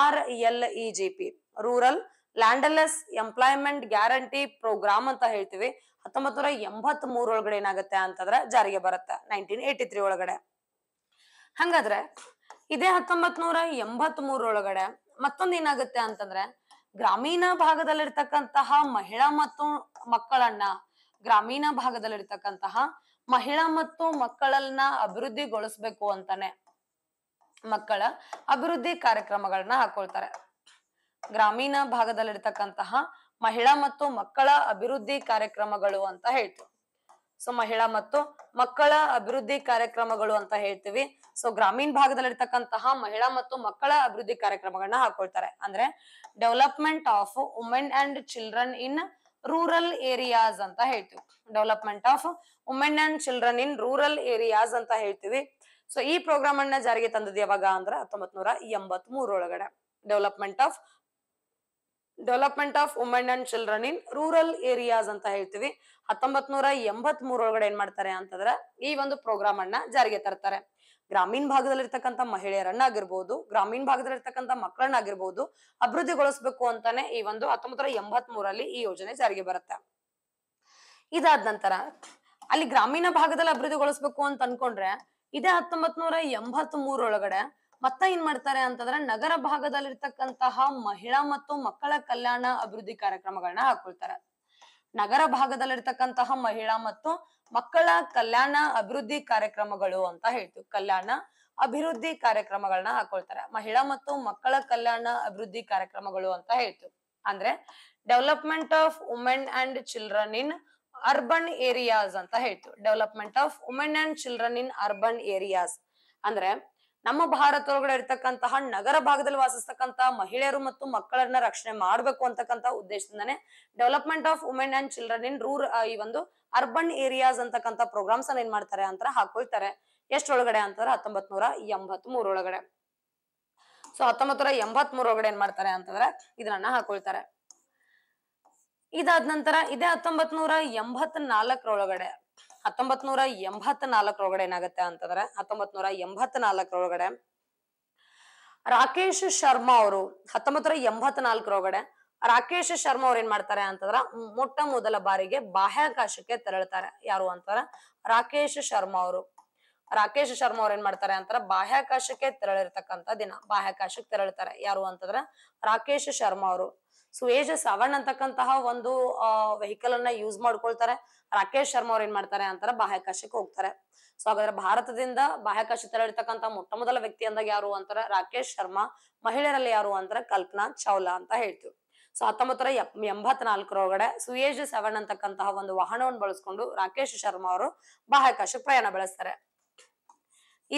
R L E G P rural landless employment guarantee programme ಅಂತ ಹೇಳ್ತೀವಿ ಹತ್ತೊಂಬತ್ ನೂರ ಎಂಬತ್ ಮೂರೊಳಗಡೆ ಏನಾಗುತ್ತೆ ಅಂತಂದ್ರೆ ಜಾರಿಗೆ ಬರುತ್ತೆ ನೈನ್ಟೀನ್ ಏಯ್ಟಿ ತ್ರೀ ಒಳಗಡೆ ಹಂಗಾದ್ರೆ ಇದೇ ಹತ್ತೊಂಬತ್ ನೂರ ಎಂಬತ್ ಒಳಗಡೆ ಮತ್ತೊಂದು ಏನಾಗುತ್ತೆ ಅಂತಂದ್ರೆ ಗ್ರಾಮೀಣ ಭಾಗದಲ್ಲಿರ್ತಕ್ಕಂತಹ ಮಹಿಳಾ ಮತ್ತು ಮಕ್ಕಳನ್ನ ಗ್ರಾಮೀಣ ಭಾಗದಲ್ಲಿರ್ತಕ್ಕಂತಹ ಮಹಿಳಾ ಮತ್ತು ಮಕ್ಕಳನ್ನ ಅಭಿವೃದ್ಧಿಗೊಳಿಸ್ಬೇಕು ಅಂತಾನೆ ಮಕ್ಕಳ ಅಭಿವೃದ್ಧಿ ಕಾರ್ಯಕ್ರಮಗಳನ್ನ ಹಾಕೊಳ್ತಾರೆ ಗ್ರಾಮೀಣ ಭಾಗದಲ್ಲಿರ್ತಕ್ಕಂತಹ ಮಹಿಳಾ ಮತ್ತು ಮಕ್ಕಳ ಅಭಿವೃದ್ಧಿ ಕಾರ್ಯಕ್ರಮಗಳು ಅಂತ ಹೇಳ್ತೀವಿ ಸೊ ಮಹಿಳಾ ಮತ್ತು ಮಕ್ಕಳ ಅಭಿವೃದ್ಧಿ ಕಾರ್ಯಕ್ರಮಗಳು ಅಂತ ಹೇಳ್ತೀವಿ ಸೊ ಗ್ರಾಮೀಣ ಭಾಗದಲ್ಲಿರ್ತಕ್ಕಂತಹ ಮಹಿಳಾ ಮತ್ತು ಮಕ್ಕಳ ಅಭಿವೃದ್ಧಿ ಕಾರ್ಯಕ್ರಮಗಳನ್ನ ಹಾಕೊಳ್ತಾರೆ ಅಂದ್ರೆ development of women and children in rural areas ಅಂತ ಹೇಳ್ತೀವಿ development of women and children in rural areas ಅಂತ ಹೇಳ್ತೀವಿ ಸೊ ಈ ಪ್ರೋಗ್ರಾಮ್ ಅನ್ನ ಜಾರಿಗೆ ತಂದದ್ದು ಯಾವಾಗ ಅಂದ್ರೆ ಹತ್ತೊಂಬತ್ ನೂರ ಎಂಬತ್ ಮೂರೊಳಗಡೆ development of development of women and children in rural areas ಅಂತ ಹೇಳ್ತೀವಿ ಹತ್ತೊಂಬತ್ ನೂರ ಎಂಬತ್ ಮೂರೊಳಗಡೆ ಏನ್ ಮಾಡ್ತಾರೆ ಅಂತಂದ್ರೆ ಈ ಒಂದು ಪ್ರೋಗ್ರಾಮ್ ಅನ್ನ ಜಾರಿಗೆ ತರ್ತಾರೆ ಗ್ರಾಮೀಣ ಭಾಗದಲ್ಲಿರ್ತಕ್ಕಂಥ ಮಹಿಳೆಯರನ್ನ ಮಹಿಳೆಯರನ್ನಾಗಿರ್ಬೋದು ಗ್ರಾಮೀಣ ಭಾಗದಲ್ಲಿರ್ತಕ್ಕಂಥ ಮಕ್ಕಳನ್ನ ಮಕ್ಕಳನ್ನಾಗಿರ್ಬೋದು ಅಭಿವೃದ್ಧಿಗೊಳಿಸಬೇಕು ಅಂತಾನೆ ಈ ಒಂದು ನೂರ ಎಂಬತ್ ಮೂರಲ್ಲಿ ಈ ಯೋಜನೆ ಜಾರಿಗೆ ಬರುತ್ತೆ ಇದಾದ ನಂತರ ಅಲ್ಲಿ ಗ್ರಾಮೀಣ ಭಾಗದಲ್ಲಿ ಅಭಿವೃದ್ಧಿಗೊಳಿಸಬೇಕು ಅಂತ ಅನ್ಕೊಂಡ್ರೆ ಇದೇ ಹತ್ತೊಂಬತ್ ನೂರ ಎಂಬತ್ ಮೂರೊಳಗಡೆ ಮತ್ತ ಏನ್ ಮಾಡ್ತಾರೆ ಅಂತಂದ್ರೆ ನಗರ ಭಾಗದಲ್ಲಿರ್ತಕ್ಕಂತಹ ಮಹಿಳಾ ಮತ್ತು ಮಕ್ಕಳ ಕಲ್ಯಾಣ ಅಭಿವೃದ್ಧಿ ಕಾರ್ಯಕ್ರಮಗಳನ್ನ ಹಾಕೊಳ್ತಾರೆ ನಗರ ಭಾಗದಲ್ಲಿರ್ತಕ್ಕಂತಹ ಮಹಿಳಾ ಮತ್ತು ಮಕ್ಕಳ ಕಲ್ಯಾಣ ಅಭಿವೃದ್ಧಿ ಕಾರ್ಯಕ್ರಮಗಳು ಅಂತ ಹೇಳ್ತೀವಿ ಕಲ್ಯಾಣ ಅಭಿವೃದ್ಧಿ ಕಾರ್ಯಕ್ರಮಗಳನ್ನ ಹಾಕೊಳ್ತಾರೆ ಮಹಿಳಾ ಮತ್ತು ಮಕ್ಕಳ ಕಲ್ಯಾಣ ಅಭಿವೃದ್ಧಿ ಕಾರ್ಯಕ್ರಮಗಳು ಅಂತ ಹೇಳ್ತೀವಿ ಅಂದ್ರೆ development of women and children in urban areas ಅಂತ ಹೇಳ್ತೀವಿ development of women and children in urban areas ಅಂದ್ರೆ ನಮ್ಮ ಭಾರತ ಒಳಗಡೆ ಇರ್ತಕ್ಕಂತಹ ನಗರ ಭಾಗದಲ್ಲಿ ವಾಸಿಸ್ತಕ್ಕಂತಹ ಮಹಿಳೆಯರು ಮತ್ತು ಮಕ್ಕಳನ್ನ ರಕ್ಷಣೆ ಮಾಡ್ಬೇಕು ಅಂತಕ್ಕಂತ ಉದ್ದೇಶದಿಂದನೇ development of women and children in rural ಈ ಒಂದು ಅರ್ಬನ್ ಏರಿಯಾಸ್ ಅಂತಕ್ಕಂತ ಪ್ರೋಗ್ರಾಮ್ಸ್ ಅನ್ನ ಏನ್ ಮಾಡ್ತಾರೆ ಅಂತ ಹಾಕೊಳ್ತಾರೆ ಎಷ್ಟೊಳಗಡೆ ಅಂತಂದ್ರೆ ಹತ್ತೊಂಬತ್ ನೂರ ಎಂಬತ್ ಮೂರೊಳಗಡೆ ಸೊ ಹತ್ತೊಂಬತ್ ನೂರ ಎಂಬತ್ ಮೂರೊಳಗಡೆ ಏನ್ ಮಾಡ್ತಾರೆ ಅಂತಂದ್ರೆ ಇದನ್ನ ಹಾಕೊಳ್ತಾರೆ ಇದಾದ ನಂತರ ಇದೇ ಹತ್ತೊಂಬತ್ ನೂರ ಎಂಬತ್ ನಾಲ್ಕರೊಳಗಡೆ ಹತ್ತೊಂಬತ್ ನೂರ ಎಂಬತ್ ನಾಲ್ಕರೊಳಗಡೆ ಏನಾಗತ್ತೆ ಅಂತಂದ್ರೆ ಹತ್ತೊಂಬತ್ ನೂರ ಎಂಬತ್ ನಾಲ್ಕರೊಳಗಡೆ ರಾಕೇಶ್ ಶರ್ಮಾ ಅವರು ಹತ್ತೊಂಬತ್ ನೂರ ಎಂಬತ್ ನಾಲ್ಕರೊಳಗಡೆ ರಾಕೇಶ್ ಶರ್ಮಾ ಅವ್ರು ಏನ್ ಮಾಡ್ತಾರೆ ಅಂತಂದ್ರ ಮೊಟ್ಟ ಮೊದಲ ಬಾರಿಗೆ ಬಾಹ್ಯಾಕಾಶಕ್ಕೆ ತೆರಳುತ್ತಾರೆ ಯಾರು ಅಂತಂದ್ರ ರಾಕೇಶ್ ಶರ್ಮಾ ಅವರು ರಾಕೇಶ್ ಶರ್ಮಾ ಅವ್ರ ಏನ್ ಮಾಡ್ತಾರೆ ಅಂತಾರ ಬಾಹ್ಯಾಕಾಶಕ್ಕೆ ತೆರಳಿರ್ತಕ್ಕಂತ ದಿನ ಬಾಹ್ಯಾಕಾಶಕ್ಕೆ ತೆರಳುತ್ತಾರೆ ಯಾರು ಅಂತಂದ್ರ ರಾಕೇಶ್ ಶರ್ಮಾ ಅವರು ಸೊ ಸವಣ್ ಸೆವೆನ್ ಅಂತಕ್ಕಂತಹ ಒಂದು ವೆಹಿಕಲ್ ಅನ್ನ ಯೂಸ್ ಮಾಡ್ಕೊಳ್ತಾರೆ ರಾಕೇಶ್ ಶರ್ಮಾ ಅವ್ರು ಏನ್ ಮಾಡ್ತಾರೆ ಅಂತಾರೆ ಬಾಹ್ಯಾಕಾಶಕ್ಕೆ ಹೋಗ್ತಾರೆ ಸೊ ಹಾಗಾದ್ರೆ ಭಾರತದಿಂದ ಬಾಹ್ಯಾಕಾಶ ತೆರಳಿರ್ತಕ್ಕಂಥ ಮೊಟ್ಟ ಮೊದಲ ವ್ಯಕ್ತಿ ಅಂದಾಗ ಯಾರು ಅಂತಾರೆ ರಾಕೇಶ್ ಶರ್ಮಾ ಮಹಿಳೆಯರಲ್ಲಿ ಯಾರು ಅಂತಾರೆ ಕಲ್ಪನಾ ಚೌಲಾ ಅಂತ ಹೇಳ್ತೀವಿ ಸೊ ಹತ್ತೊಂಬತ್ತರ ನಾಲ್ಕರೊಳಗಡೆ ಸುಯೇಜ್ ಸೆವೆನ್ ಅಂತಕ್ಕಂತಹ ಒಂದು ವಾಹನವನ್ನು ಬಳಸ್ಕೊಂಡು ರಾಕೇಶ್ ಶರ್ಮಾ ಅವರು ಬಾಹ್ಯಾಕಾಶ ಪ್ರಯಾಣ ಬೆಳೆಸ್ತಾರೆ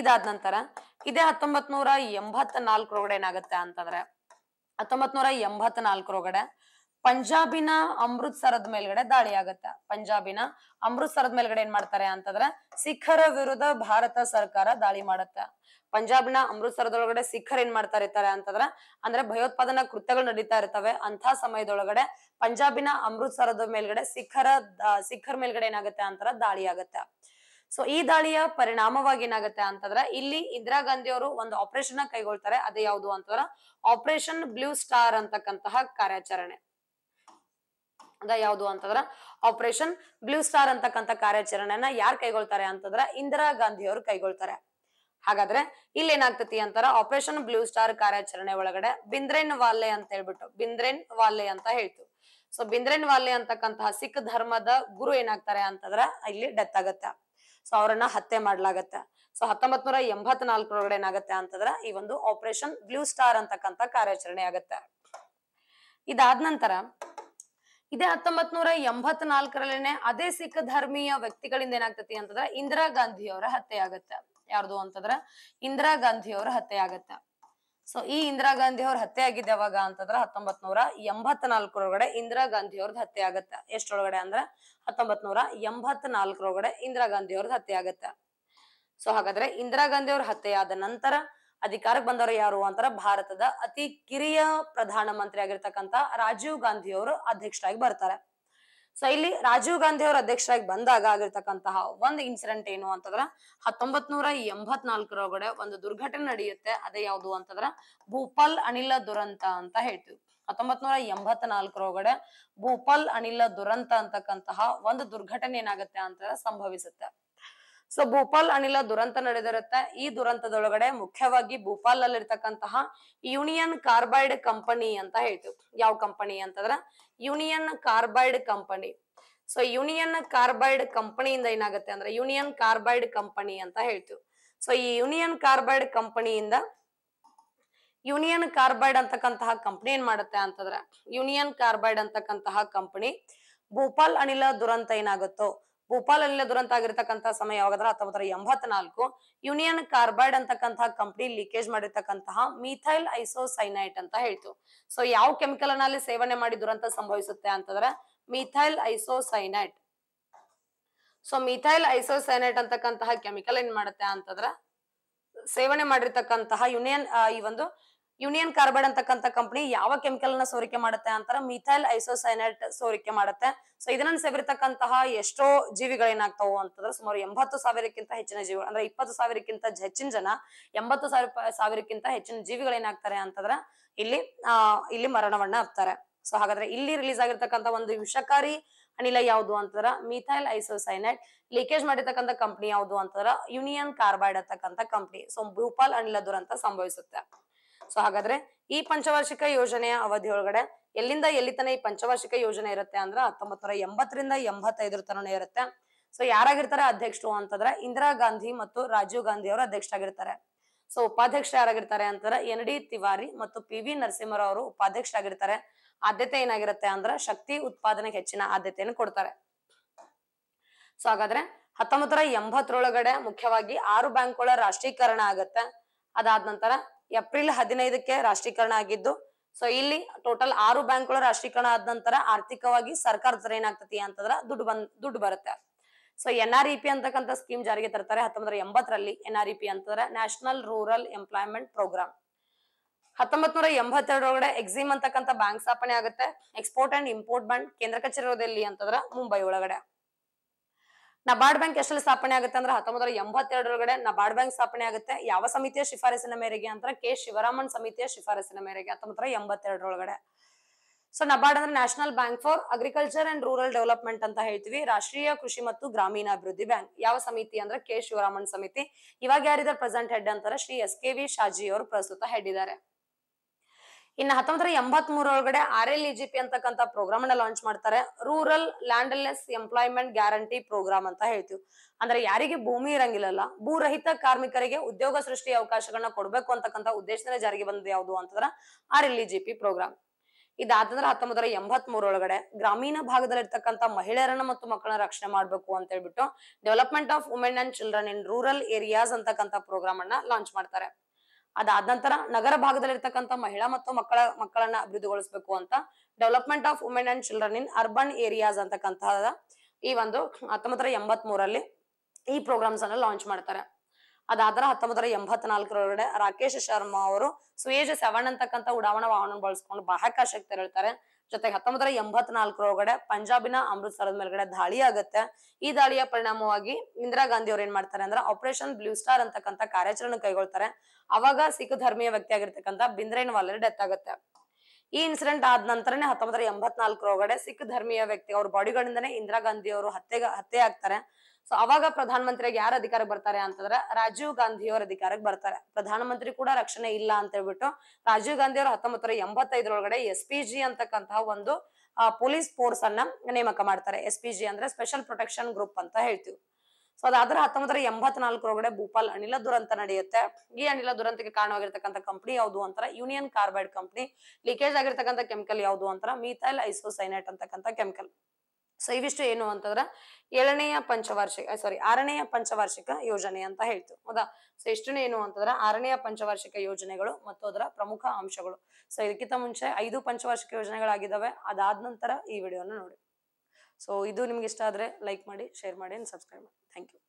ಇದಾದ ನಂತರ ಇದೇ ಹತ್ತೊಂಬತ್ ನೂರ ಎಂಬತ್ ನಾಲ್ಕರೊಳಗಡೆ ಏನಾಗುತ್ತೆ ಅಂತಂದ್ರೆ ಹತ್ತೊಂಬತ್ ನೂರ ಎಂಬತ್ ನಾಲ್ಕರೊಳಗಡೆ ಪಂಜಾಬಿನ ಅಮೃತ್ಸರದ ಮೇಲ್ಗಡೆ ದಾಳಿ ಆಗತ್ತೆ ಪಂಜಾಬಿನ ಅಮೃತಸರದ ಮೇಲ್ಗಡೆ ಏನ್ ಮಾಡ್ತಾರೆ ಅಂತಂದ್ರೆ ಸಿಖರ ವಿರುದ್ಧ ಭಾರತ ಸರ್ಕಾರ ದಾಳಿ ಮಾಡತ್ತ ಪಂಜಾಬ್ನ ಅಮೃತ್ಸರದೊಳಗಡೆ ಸಿಖರ್ ಏನ್ ಮಾಡ್ತಾ ಇರ್ತಾರೆ ಅಂತಂದ್ರೆ ಅಂದ್ರೆ ಭಯೋತ್ಪಾದನಾ ಕೃತ್ಯಗಳು ನಡೀತಾ ಇರ್ತವೆ ಅಂತ ಸಮಯದೊಳಗಡೆ ಪಂಜಾಬಿನ ಅಮೃತ್ಸರದ ಮೇಲ್ಗಡೆ ಸಿಖರ ಸಿಖರ್ ಮೇಲ್ಗಡೆ ಏನಾಗುತ್ತೆ ಅಂತಾರ ದಾಳಿ ಆಗತ್ತೆ ಸೊ ಈ ದಾಳಿಯ ಪರಿಣಾಮವಾಗಿ ಏನಾಗುತ್ತೆ ಅಂತಂದ್ರೆ ಇಲ್ಲಿ ಇಂದಿರಾ ಗಾಂಧಿ ಅವರು ಒಂದು ಆಪರೇಷನ್ ಕೈಗೊಳ್ತಾರೆ ಅದೇ ಯಾವುದು ಅಂತಂದ್ರ ಆಪರೇಷನ್ ಬ್ಲೂ ಸ್ಟಾರ್ ಅಂತಕ್ಕಂತಹ ಕಾರ್ಯಾಚರಣೆ ಅದ ಯಾವುದು ಅಂತಂದ್ರ ಆಪರೇಷನ್ ಬ್ಲೂ ಸ್ಟಾರ್ ಅಂತಕ್ಕಂಥ ಕಾರ್ಯಾಚರಣೆನ ಯಾರು ಕೈಗೊಳ್ತಾರೆ ಅಂತಂದ್ರ ಇಂದಿರಾ ಗಾಂಧಿ ಅವರು ಕೈಗೊಳ್ತಾರೆ ಹಾಗಾದ್ರೆ ಇಲ್ಲಿ ಏನಾಗ್ತತಿ ಅಂತಾರ ಆಪರೇಷನ್ ಬ್ಲೂ ಸ್ಟಾರ್ ಕಾರ್ಯಾಚರಣೆ ಒಳಗಡೆ ಬಿಂದ್ರೇನ್ ವಾಲೆ ಅಂತ ಹೇಳ್ಬಿಟ್ಟು ಬಿಂದ್ರೇನ್ ವಾಲೆ ಅಂತ ಹೇಳ್ತು ಸೊ ಬಿಂದ್ರೇನ್ ವಾಲೆ ಅಂತಕ್ಕಂತಹ ಸಿಖ್ ಧರ್ಮದ ಗುರು ಏನಾಗ್ತಾರೆ ಅಂತಂದ್ರ ಇಲ್ಲಿ ಡೆತ್ ಆಗತ್ತೆ ಸೊ ಅವರನ್ನ ಹತ್ಯೆ ಮಾಡ್ಲಾಗತ್ತೆ ಸೊ ಹತ್ತೊಂಬತ್ ನೂರ ನಾಲ್ಕರೊಳಗಡೆ ಏನಾಗತ್ತೆ ಅಂತಂದ್ರ ಈ ಒಂದು ಆಪರೇಷನ್ ಬ್ಲೂ ಸ್ಟಾರ್ ಅಂತಕ್ಕಂತ ಕಾರ್ಯಾಚರಣೆ ಆಗತ್ತೆ ಇದಾದ ನಂತರ ಇದೇ ಹತ್ತೊಂಬತ್ ನೂರ ಎಂಬತ್ನಾಲ್ಕರಲ್ಲೇನೆ ಅದೇ ಸಿಖ್ ಧರ್ಮೀಯ ವ್ಯಕ್ತಿಗಳಿಂದ ಏನಾಗ್ತತಿ ಅಂತಂದ್ರ ಇಂದಿರಾ ಗಾಂಧಿ ಅವರ ಹತ್ಯೆ ಆಗತ್ತೆ ಯಾರ್ದು ಅಂತಂದ್ರ ಇಂದಿರಾ ಗಾಂಧಿ ಅವರ ಹತ್ಯೆ ಆಗತ್ತೆ ಸೊ ಈ ಇಂದಿರಾ ಗಾಂಧಿ ಅವ್ರ ಹತ್ಯೆ ಆಗಿದ್ದ ಯಾವಾಗ ಅಂತಂದ್ರ ಹತ್ತೊಂಬತ್ ನೂರ ನಾಲ್ಕರೊಳಗಡೆ ಇಂದಿರಾ ಗಾಂಧಿ ಅವ್ರದ್ದು ಹತ್ಯೆ ಆಗತ್ತೆ ಎಷ್ಟೊಳಗಡೆ ಅಂದ್ರ ಹತ್ತೊಂಬತ್ ನೂರ ಎಂಬತ್ ನಾಲ್ಕರೊಳಗಡೆ ಇಂದಿರಾ ಗಾಂಧಿ ಅವ್ರದ್ದು ಹತ್ಯೆ ಆಗತ್ತೆ ಸೊ ಹಾಗಾದ್ರೆ ಇಂದಿರಾ ಗಾಂಧಿ ಅವ್ರ ಹತ್ಯೆಯಾದ ನಂತರ ಅಧಿಕಾರಕ್ಕೆ ಬಂದವರು ಯಾರು ಅಂತಾರ ಭಾರತದ ಅತಿ ಕಿರಿಯ ಪ್ರಧಾನ ಮಂತ್ರಿ ಆಗಿರ್ತಕ್ಕಂತ ರಾಜೀವ್ ಗಾಂಧಿ ಅವರು ಅಧ್ಯಕ್ಷರಾಗಿ ಬರ್ತಾರೆ ಸೊ ಇಲ್ಲಿ ರಾಜೀವ್ ಗಾಂಧಿ ಅವ್ರ ಅಧ್ಯಕ್ಷರಾಗಿ ಬಂದಾಗ ಆಗಿರ್ತಕ್ಕಂತಹ ಒಂದು ಇನ್ಸಿಡೆಂಟ್ ಏನು ಅಂತಂದ್ರ ಹತ್ತೊಂಬತ್ ನೂರ ಎಂಬತ್ನಾಲ್ಕರೊಳಗಡೆ ಒಂದು ದುರ್ಘಟನೆ ನಡೆಯುತ್ತೆ ಅದೇ ಯಾವುದು ಅಂತಂದ್ರ ಭೂಪಾಲ್ ಅನಿಲ ದುರಂತ ಅಂತ ಹೇಳ್ತೀವಿ ಹತ್ತೊಂಬತ್ ನೂರ ಎಂಬತ್ ಭೂಪಾಲ್ ಅನಿಲ ದುರಂತ ಅಂತಕ್ಕಂತಹ ಒಂದು ದುರ್ಘಟನೆ ಏನಾಗುತ್ತೆ ಅಂತ ಸಂಭವಿಸುತ್ತೆ ಸೊ ಭೂಪಾಲ್ ಅನಿಲ ದುರಂತ ನಡೆದಿರುತ್ತೆ ಈ ದುರಂತದೊಳಗಡೆ ಮುಖ್ಯವಾಗಿ ಭೂಪಾಲ್ ಅಲ್ಲಿ ಇರ್ತಕ್ಕಂತಹ ಯೂನಿಯನ್ ಕಾರ್ಬೈಡ್ ಕಂಪನಿ ಅಂತ ಹೇಳ್ತೀವಿ ಯಾವ ಕಂಪನಿ ಅಂತಂದ್ರ Union Carbide company so Union Carbide ಕಂಪನಿಯಿಂದ ಏನಾಗುತ್ತೆ ಅಂದ್ರೆ ಯೂನಿಯನ್ ಕಾರ್ಬೈಡ್ ಕಂಪನಿ ಅಂತ ಹೇಳ್ತೀವಿ ಸೊ ಈ ಯೂನಿಯನ್ ಕಾರ್ಬೈಡ್ ಕಂಪನಿಯಿಂದ ಯೂನಿಯನ್ ಕಾರ್ಬೈಡ್ ಅಂತಕ್ಕಂತಹ ಕಂಪನಿ ಏನ್ ಮಾಡುತ್ತೆ ಅಂತಂದ್ರ ಯೂನಿಯನ್ ಕಾರ್ಬೈಡ್ ಅಂತಕ್ಕಂತಹ ಕಂಪನಿ ಭೂಪಾಲ್ ಅನಿಲ ದುರಂತ ಏನಾಗುತ್ತೋ ಭೋಪಾಲಲ್ಲೇ ದುರಂತ ಆಗಿರ್ತಕ್ಕಂಥ ಸಮಯ ಯಾವಾಗಂದ್ರೆ ಹತ್ತೊಂಬತ್ತರ ಎಂಬತ್ನಾಲ್ಕು ಯೂನಿಯನ್ ಕಾರ್ಬೈಡ್ ಅಂತಕ್ಕಂತಹ ಕಂಪ್ನಿ ಲೀಕೇಜ್ ಮಾಡಿರ್ತಕ್ಕಂತಹ ಮಿಥೈಲ್ ಐಸೋಸೈನೈಟ್ ಅಂತ ಹೇಳ್ತು ಸೊ ಯಾವ ಕೆಮಿಕಲ್ ಅಲ್ಲಿ ಸೇವನೆ ಮಾಡಿ ದುರಂತ ಸಂಭವಿಸುತ್ತೆ ಅಂತಂದ್ರೆ methyl isocyanate so methyl isocyanate ಅಂತಕ್ಕಂತಹ ಕೆಮಿಕಲ್ ಏನ್ ಮಾಡುತ್ತೆ ಅಂತಂದ್ರೆ ಸೇವನೆ ಮಾಡಿರ್ತಕ್ಕಂತಹ ಯೂನಿಯನ್ ಈ ಒಂದು ಯೂನಿಯನ್ ಕಾರ್ಬೈಡ್ ಅಂತಕ್ಕಂಥ ಕಂಪನಿ ಯಾವ ಕೆಮಿಕಲ್ ನ ಸೋರಿಕೆ ಮಾಡುತ್ತೆ ಅಂತಾರ ಮಿಥೈಲ್ ಐಸೋಸೈನೈಟ್ ಸೋರಿಕೆ ಮಾಡುತ್ತೆ ಸೊ ಇದನ್ನ ಸೇರಿರ್ತಕ್ಕಂತಹ ಎಷ್ಟೋ ಜೀವಿಗಳೇನಾಗ್ತವು ಅಂತಂದ್ರೆ ಸುಮಾರು ಎಂಬತ್ತು ಸಾವಿರಕ್ಕಿಂತ ಹೆಚ್ಚಿನ ಜೀವಿಗಳು ಅಂದ್ರೆ ಇಪ್ಪತ್ತು ಸಾವಿರಕ್ಕಿಂತ ಹೆಚ್ಚಿನ ಜನ ಎಂಬತ್ತು ಸಾವಿರ ಸಾವಿರಕ್ಕಿಂತ ಹೆಚ್ಚಿನ ಏನಾಗ್ತಾರೆ ಅಂತಂದ್ರ ಇಲ್ಲಿ ಇಲ್ಲಿ ಮರಣವನ್ನ ಆಗ್ತಾರೆ ಸೊ ಹಾಗಾದ್ರೆ ಇಲ್ಲಿ ರಿಲೀಸ್ ಆಗಿರ್ತಕ್ಕಂಥ ಒಂದು ವಿಷಕಾರಿ ಅನಿಲ ಯಾವುದು ಅಂತಂದ್ರ ಮಿಥೈಲ್ ಐಸೋಸೈನೈಟ್ ಲೀಕೇಜ್ ಮಾಡಿರ್ತಕ್ಕಂಥ ಕಂಪ್ನಿ ಯಾವುದು ಅಂತಂದ್ರ ಯೂನಿಯನ್ ಕಾರ್ಬೈಡ್ ಅಂತಕ್ಕಂಥ ಕಂಪ್ನಿ ಸೊ ಭೂಪಾಲ್ ಅನಿಲ ದುರಂತ ಸಂಭವಿಸುತ್ತೆ ಸೊ ಹಾಗಾದ್ರೆ ಈ ಪಂಚವಾರ್ಷಿಕ ಯೋಜನೆಯ ಅವಧಿಯೊಳಗಡೆ ಎಲ್ಲಿಂದ ಎಲ್ಲಿ ತನ ಈ ಪಂಚವಾರ್ಷಿಕ ಯೋಜನೆ ಇರುತ್ತೆ ಅಂದ್ರೆ ಹತ್ತೊಂಬತ್ ನೂರ ಎಂಬತ್ತರಿಂದ ಎಂಬತ್ತೈದರ ತನೇ ಇರುತ್ತೆ ಸೊ ಯಾರಾಗಿರ್ತಾರೆ ಅಧ್ಯಕ್ಷರು ಅಂತಂದ್ರೆ ಇಂದಿರಾ ಗಾಂಧಿ ಮತ್ತು ರಾಜೀವ್ ಗಾಂಧಿ ಅವರು ಅಧ್ಯಕ್ಷರಾಗಿರ್ತಾರೆ ಸೊ ಉಪಾಧ್ಯಕ್ಷ ಯಾರಾಗಿರ್ತಾರೆ ಅಂತಂದ್ರೆ ಎನ್ ಡಿ ತಿವಾರಿ ಮತ್ತು ಪಿ ವಿ ನರಸಿಂಹರಾವ್ ಅವರು ಉಪಾಧ್ಯಕ್ಷರಾಗಿರ್ತಾರೆ ಆದ್ಯತೆ ಏನಾಗಿರುತ್ತೆ ಅಂದ್ರೆ ಶಕ್ತಿ ಉತ್ಪಾದನೆಗೆ ಹೆಚ್ಚಿನ ಆದ್ಯತೆಯನ್ನು ಕೊಡ್ತಾರೆ ಸೊ ಹಾಗಾದ್ರೆ ಹತ್ತೊಂಬತ್ತರ ಎಂಬತ್ತರೊಳಗಡೆ ಮುಖ್ಯವಾಗಿ ಆರು ಬ್ಯಾಂಕ್ಗಳ ರಾಷ್ಟ್ರೀಕರಣ ಆಗುತ್ತೆ ಅದಾದ ನಂತರ ಏಪ್ರಿಲ್ ಹದಿನೈದಕ್ಕೆ ರಾಷ್ಟ್ರೀಕರಣ ಆಗಿದ್ದು ಸೊ ಇಲ್ಲಿ ಟೋಟಲ್ ಆರು ಬ್ಯಾಂಕ್ಗಳು ರಾಷ್ಟ್ರೀಕರಣ ಆದ ನಂತರ ಆರ್ಥಿಕವಾಗಿ ಸರ್ಕಾರದ ಏನಾಗ್ತತಿ ಅಂತಂದ್ರ ದುಡ್ಡು ಬಂದ್ ದುಡ್ಡು ಬರುತ್ತೆ so N R E P ಅಂತಕ್ಕಂಥ ಸ್ಕೀಮ್ ಜಾರಿಗೆ ತರ್ತಾರೆ ಹತ್ತೊಂಬತ್ತರ ಎಂಬತ್ತರಲ್ಲಿ ಎನ್ ಆರ್ ಇ ಪಿ ಅಂತಂದ್ರೆ ನ್ಯಾಷನಲ್ ರೂರಲ್ ಎಂಪ್ಲಾಯ್ಮೆಂಟ್ ಪ್ರೋಗ್ರಾಮ್ ಹತ್ತೊಂಬತ್ ನೂರ ಎಂಬತ್ತೆರಡರೊಳಗಡೆ ಎಕ್ಸಿಮ್ ಅಂತಕ್ಕಂಥ ಬ್ಯಾಂಕ್ ಸ್ಥಾಪನೆ ಆಗುತ್ತೆ ಎಕ್ಸ್ಪೋರ್ಟ್ ಅಂಡ್ ಇಂಪೋರ್ಟ್ ಬ್ಯಾಂಕ್ ಕೇಂದ್ರ ಕಚೇರಿ ಅಂತಂದ್ರೆ ಅಂತಂದ್ರ ಮುಂಬೈ ಒಳಗಡೆ ನಬಾರ್ಡ್ ಬ್ಯಾಂಕ್ ಎಷ್ಟಲ್ಲಿ ಸ್ಥಾಪನೆ ಆಗುತ್ತೆ ಅಂದ್ರೆ ಹತ್ತೊಂಬತ್ತರ ಎಂಬತ್ತೆರಡರೊಳಗಡೆ ನಬಾರ್ಡ್ ಬ್ಯಾಂಕ್ ಸ್ಥಾಪನೆ ಆಗುತ್ತೆ ಯಾವ ಸಮಿತಿಯ ಶಿಫಾರಸಿನ ಮೇರೆಗೆ ಅಂತ ಕೆ ಶಿವರಾಮನ್ ಸಮಿತಿಯ ಶಿಫಾರಸಿನ ಮೇರೆಗೆ ಹತ್ತೊಂಬತ್ತರ ಎಂಬತ್ತೆರಡರೊಳಗಡೆ ಸೊ ನಬಾರ್ಡ್ ಅಂದ್ರೆ national bank for agriculture and rural development ಅಂತ ಹೇಳ್ತೀವಿ ರಾಷ್ಟ್ರೀಯ ಕೃಷಿ ಮತ್ತು ಗ್ರಾಮೀಣಾಭಿವೃದ್ಧಿ ಬ್ಯಾಂಕ್ ಯಾವ ಸಮಿತಿ ಅಂದ್ರೆ ಕೆ ಶಿವರಾಮನ್ ಸಮಿತಿ ಇವಾಗ ಯಾರಿದ್ದಾರೆ ಪ್ರೆಸೆಂಟ್ ಹೆಡ್ ಅಂತಾರೆ Shri S K V Shaji ಅವರು ಪ್ರಸ್ತುತ ಹೆಡ್ ಇದ್ದಾರೆ ಇನ್ನ ಹತ್ತೊಂಬತ್ತರ ಎಂಬತ್ ಮೂರೊಳಗಡೆ R L E e G P ಅಂತಕ್ಕಂಥ ಪ್ರೋಗ್ರಾಮ್ ಅನ್ನ ಲಾಂಚ್ ಮಾಡ್ತಾರೆ rural landless employment guarantee programme ಅಂತ ಹೇಳ್ತೀವಿ ಅಂದ್ರೆ ಯಾರಿಗೆ ಭೂಮಿ ಇರಂಗಿಲ್ಲಲ್ಲ ಭೂರಹಿತ ಕಾರ್ಮಿಕರಿಗೆ ಉದ್ಯೋಗ ಸೃಷ್ಟಿ ಅವಕಾಶಗಳನ್ನ ಕೊಡ್ಬೇಕು ಅಂತಕ್ಕಂಥ ಉದ್ದೇಶದಿಂದ ಜಾರಿಗೆ ಬಂದ್ ಯಾವುದು ಅಂತಂದ್ರ R L E e G P programme ಇದಾದಂದ್ರೆ ಹತ್ತೊಂಬತ್ತರ ಎಂಬತ್ ಮೂರೊಳಗಡೆ ಗ್ರಾಮೀಣ ಭಾಗದಲ್ಲಿರ್ತಕ್ಕಂಥ ಮಹಿಳೆಯರನ್ನ ಮತ್ತು ಮಕ್ಕಳನ್ನ ರಕ್ಷಣೆ ಮಾಡ್ಬೇಕು ಅಂತ ಹೇಳ್ಬಿಟ್ಟು development of women and children in rural areas ಅಂತಕ್ಕಂಥ ಪ್ರೋಗ್ರಾಮ್ ಅನ್ನ ಲಾಂಚ್ ಮಾಡ್ತಾರೆ ಅದಾದ ನಂತರ ನಗರ ಭಾಗದಲ್ಲಿರ್ತಕ್ಕಂಥ ಮಹಿಳಾ ಮತ್ತು ಮಕ್ಕಳ ಮಕ್ಕಳನ್ನ ಅಭಿವೃದ್ಧಿಗೊಳಿಸಬೇಕು ಅಂತ development of women and children in urban areas ಅಂತಕ್ಕಂತಹ ಈ ಒಂದು ಹತ್ತೊಂಬತ್ತರ ಎಂಬತ್ ಮೂರಲ್ಲಿ ಈ ಪ್ರೋಗ್ರಾಮ್ಸ್ ಅನ್ನ ಲಾಂಚ್ ಮಾಡ್ತಾರೆ ಅದಾದ್ರ ಹತ್ತೊಂಬತ್ತರ ನಾಲ್ಕರೊಳಗಡೆ ರಾಕೇಶ್ ಶರ್ಮಾ ಅವರು ಸುಯೇಜ್ ಸೆವೆನ್ ಅಂತಕ್ಕಂಥ ಉಡಾವಣಾ ವಾಹನ ಬಳಸ್ಕೊಂಡು ಬಾಹ್ಯಾಕಾಶಕ್ಕೆ ತೆರಳ್ತಾರೆ ಜೊತೆಗೆ ಹತ್ತೊಂಬತ್ತರ ಎಂಬತ್ನಾಲ್ಕರ ಒಳಗಡೆ ಪಂಜಾಬಿನ ಅಮೃತಸರದ ಮೇಲ್ಗಡೆ ದಾಳಿ ಆಗುತ್ತೆ ಈ ದಾಳಿಯ ಪರಿಣಾಮವಾಗಿ ಇಂದಿರಾ ಗಾಂಧಿ ಅವ್ರು ಏನ್ ಮಾಡ್ತಾರೆ ಅಂದ್ರೆ ಆಪರೇಷನ್ ಬ್ಲೂ ಸ್ಟಾರ್ ಅಂತಕ್ಕಂಥ ಕಾರ್ಯಾಚರಣೆ ಕೈಗೊಳ್ತಾರೆ ಅವಾಗ ಸಿಖ್ ಧರ್ಮೀಯ ವ್ಯಕ್ತಿ ಆಗಿರ್ತಕ್ಕಂಥ ಬಿಂದ್ರೇನ್ ವಾಲರ್ ಡೆತ್ ಆಗುತ್ತೆ ಈ ಇನ್ಸಿಡೆಂಟ್ ಆದ ನಂತರನೇ ಹತ್ತೊಂಬತ್ತರ ಎಂಬತ್ನಾಲ್ಕರ ಒಳಗಡೆ ಸಿಖ್ ಧರ್ಮೀಯ ವ್ಯಕ್ತಿ ಅವ್ರ ಬಾಡಿಗಳಿಂದನೇ ಇಂದಿರಾ ಗಾಂಧಿ ಅವರು ಹತ್ಯೆ ಹತ್ಯೆ ಆಗ್ತಾರೆ ಸೊ ಅವಾಗ ಪ್ರಧಾನ ಯಾರು ಅಧಿಕಾರಕ್ಕೆ ಬರ್ತಾರೆ ಅಂತಂದ್ರೆ ರಾಜೀವ್ ಗಾಂಧಿ ಅವರ ಅಧಿಕಾರಕ್ಕೆ ಬರ್ತಾರೆ ಪ್ರಧಾನಮಂತ್ರಿ ಕೂಡ ರಕ್ಷಣೆ ಇಲ್ಲ ಅಂತ ಹೇಳ್ಬಿಟ್ಟು ರಾಜೀವ್ ಗಾಂಧಿ ಅವರು ಹತ್ತೊಂಬತ್ತರ ಎಂಬತ್ತೈದರೊಳಗಡೆ ಎಸ್ ಪಿ ಜಿ ಅಂತಕ್ಕಂತಹ ಒಂದು ಪೊಲೀಸ್ ಫೋರ್ಸ್ ಅನ್ನ ನೇಮಕ ಮಾಡ್ತಾರೆ ಎಸ್ ಪಿ ಜಿ ಅಂದ್ರೆ ಸ್ಪೆಷಲ್ ಪ್ರೊಟೆಕ್ಷನ್ ಗ್ರೂಪ್ ಅಂತ ಹೇಳ್ತೀವಿ ಸೊ ಅದಾದ್ರೆ ಹತ್ತೊಂಬತ್ತರ ಎಂಬತ್ನಾಲ್ಕು ಒಳಗಡೆ ಭೂಪಾಲ್ ಅನಿಲ ದುರಂತ ನಡೆಯುತ್ತೆ ಈ ಅನಿಲ ದುರಂತಕ್ಕೆ ಕಾರಣವಾಗಿರ್ತಕ್ಕಂಥ ಕಂಪನಿ ಯಾವುದು ಅಂತರ ಯೂನಿಯನ್ ಕಾರ್ಬೈಡ್ ಕಂಪನಿ ಲೀಕೇಜ್ ಆಗಿರ್ತಕ್ಕಂಥ ಕೆಮಿಕಲ್ ಯಾವುದು ಅಂತರ ಮೀಥೈಲ್ ಐಸೋಸೈನೈಟ್ ಅಂತಕ್ಕಂಥ ಕೆಮಿಕಲ್ ಸೊ ಇವಿಷ್ಟು ಏನು ಅಂತಂದ್ರೆ ಏಳನೆಯ ಪಂಚವಾರ್ಷಿಕ ಸಾರಿ ಆರನೆಯ ಪಂಚವಾರ್ಷಿಕ ಯೋಜನೆ ಅಂತ ಹೇಳ್ತೀವಿ ಹೌದಾ ಸೊ ಇಷ್ಟನೇ ಏನು ಅಂತಂದ್ರೆ ಆರನೆಯ ಪಂಚವಾರ್ಷಿಕ ಯೋಜನೆಗಳು ಮತ್ತು ಅದರ ಪ್ರಮುಖ ಅಂಶಗಳು ಸೊ ಇದಕ್ಕಿಂತ ಮುಂಚೆ ಐದು ಪಂಚವಾರ್ಷಿಕ ಯೋಜನೆಗಳಾಗಿದ್ದಾವೆ ಅದಾದ ನಂತರ ಈ ವಿಡಿಯೋನ ನೋಡಿ ಸೊ ಇದು ನಿಮ್ಗೆ ಇಷ್ಟ ಆದರೆ ಲೈಕ್ ಮಾಡಿ ಶೇರ್ ಮಾಡಿ ಅಂಡ್ ಸಬ್ಸ್ಕ್ರೈಬ್ ಮಾಡಿ ಥ್ಯಾಂಕ್ ಯು